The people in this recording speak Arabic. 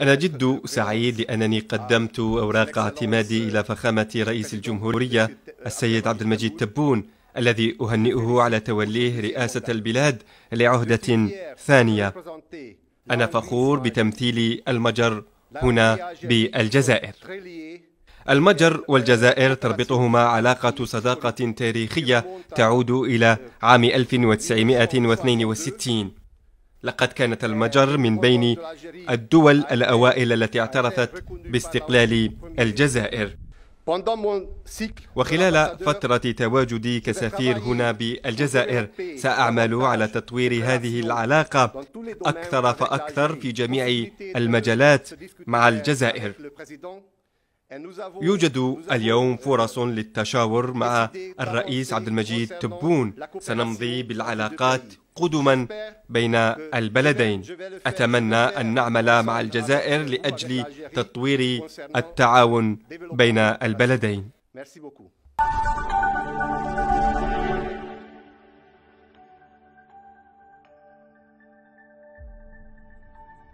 أنا جد سعيد لأنني قدمت أوراق اعتمادي إلى فخامة رئيس الجمهورية السيد عبد المجيد تبون الذي أهنئه على توليه رئاسة البلاد لعهدة ثانية أنا فخور بتمثيل المجر هنا بالجزائر المجر والجزائر تربطهما علاقة صداقة تاريخية تعود إلى عام 1962 لقد كانت المجر من بين الدول الأوائل التي اعترفت باستقلال الجزائر وخلال فترة تواجدي كسفير هنا بالجزائر سأعمل على تطوير هذه العلاقة أكثر فأكثر في جميع المجالات مع الجزائر يوجد اليوم فرص للتشاور مع الرئيس عبد المجيد تبون سنمضي بالعلاقات قدما بين البلدين أتمنى أن نعمل مع الجزائر لأجل تطوير التعاون بين البلدين